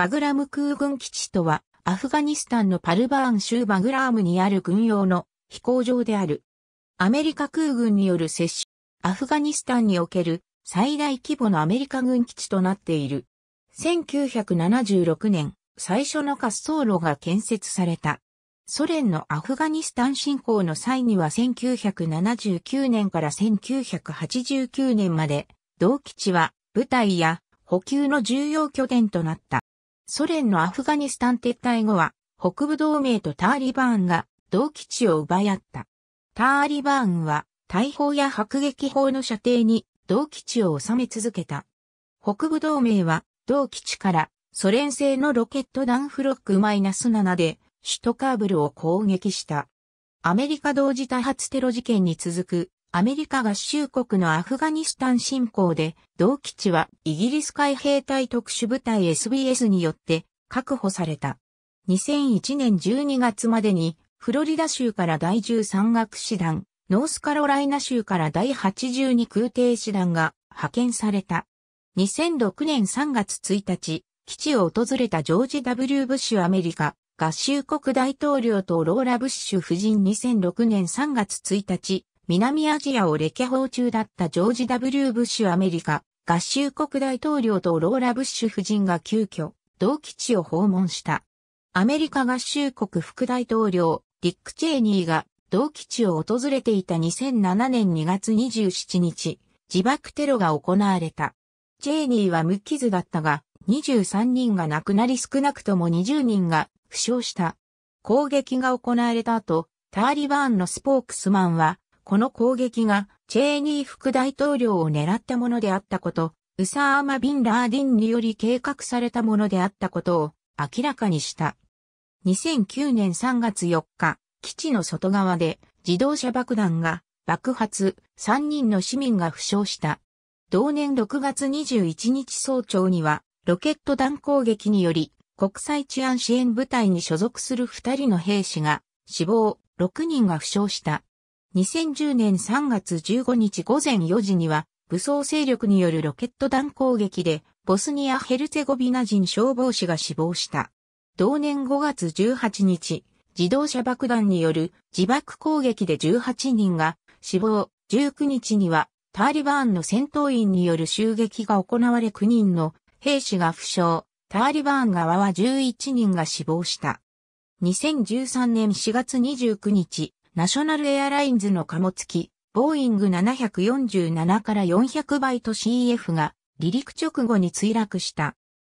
バグラム空軍基地とは、アフガニスタンのパルバーン州バグラームにある軍用の飛行場である。アメリカ空軍による接種、アフガニスタンにおける最大規模のアメリカ軍基地となっている。1976年、最初の滑走路が建設された。ソ連のアフガニスタン侵攻の際には1979年から1989年まで、同基地は部隊や補給の重要拠点となった。ソ連のアフガニスタン撤退後は、北部同盟とターリバーンが同基地を奪い合った。ターリバーンは、大砲や迫撃砲の射程に同基地を収め続けた。北部同盟は、同基地からソ連製のロケット弾フロック -7 で首都カーブルを攻撃した。アメリカ同時多発テロ事件に続くアメリカ合衆国のアフガニスタン侵攻で、同基地はイギリス海兵隊特殊部隊 SBS によって確保された。2001年12月までに、フロリダ州から第13学師団、ノースカロライナ州から第82空挺師団が派遣された。2006年3月1日、基地を訪れたジョージ・ W・ ブッシュアメリカ合衆国大統領とローラ・ブッシュ夫人2006年3月1日、南アジアを歴訪中だったジョージ・ W・ ブッシュアメリカ、合衆国大統領とローラ・ブッシュ夫人が急遽、同基地を訪問した。アメリカ合衆国副大統領、ディック・チェーニーが同基地を訪れていた2007年2月27日、自爆テロが行われた。チェイニーは無傷だったが、23人が亡くなり少なくとも20人が負傷した。攻撃が行われた後、ターリバーンのスポークスマンは、この攻撃がチェーニー副大統領を狙ったものであったこと、ウサーマ・ビン・ラーディンにより計画されたものであったことを明らかにした。2009年3月4日、基地の外側で自動車爆弾が爆発、3人の市民が負傷した。同年6月21日早朝には、ロケット弾攻撃により、国際治安支援部隊に所属する2人の兵士が死亡、6人が負傷した。2010年3月15日午前4時には、武装勢力によるロケット弾攻撃で、ボスニア・ヘルツェゴビナ人消防士が死亡した。同年5月18日、自動車爆弾による自爆攻撃で18人が死亡、19日にはタリバーンの戦闘員による襲撃が行われ9人の兵士が負傷、タリバーン側は11人が死亡した。2013年4月29日、ナショナルエアラインズの貨物機、ボーイング747から400倍と CF が離陸直後に墜落した。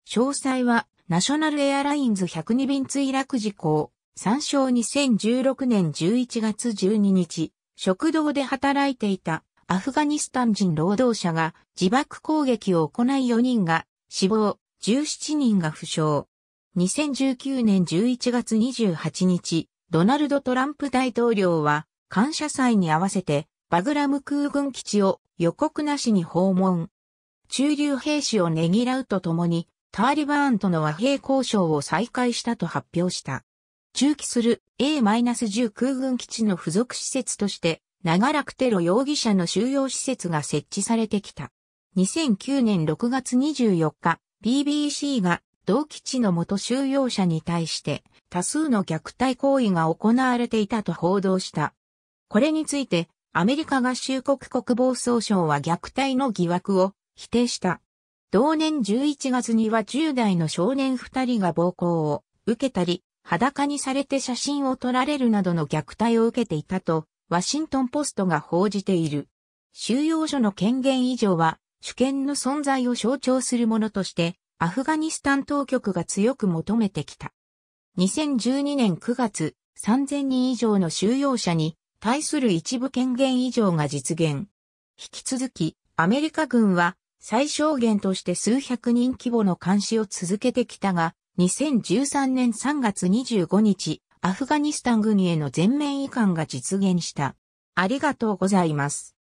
詳細は、ナショナルエアラインズ102便墜落事を参照2016年11月12日、食堂で働いていたアフガニスタン人労働者が自爆攻撃を行い4人が死亡、17人が負傷。2019年11月28日、ドナルド・トランプ大統領は、感謝祭に合わせて、バグラム空軍基地を予告なしに訪問。駐留兵士をねぎらうとともに、ターリバーンとの和平交渉を再開したと発表した。中期する A-10 空軍基地の付属施設として、長らくテロ容疑者の収容施設が設置されてきた。2009年6月24日、BBC が同基地の元収容者に対して多数の虐待行為が行われていたと報道した。これについて、アメリカ合衆国国防総省は虐待の疑惑を否定した。同年11月には10代の少年2人が暴行を受けたり、裸にされて写真を撮られるなどの虐待を受けていたと、ワシントンポストが報じている。収容所の権限以上は、主権の存在を象徴するものとして、アフガニスタン当局が強く求めてきた。2012年9月、3000人以上の収容者に対する一部権限以上が実現。引き続き、アメリカ軍は最小限として数百人規模の監視を続けてきたが、2013年3月25日、アフガニスタン軍への全面移管が実現した。ありがとうございます。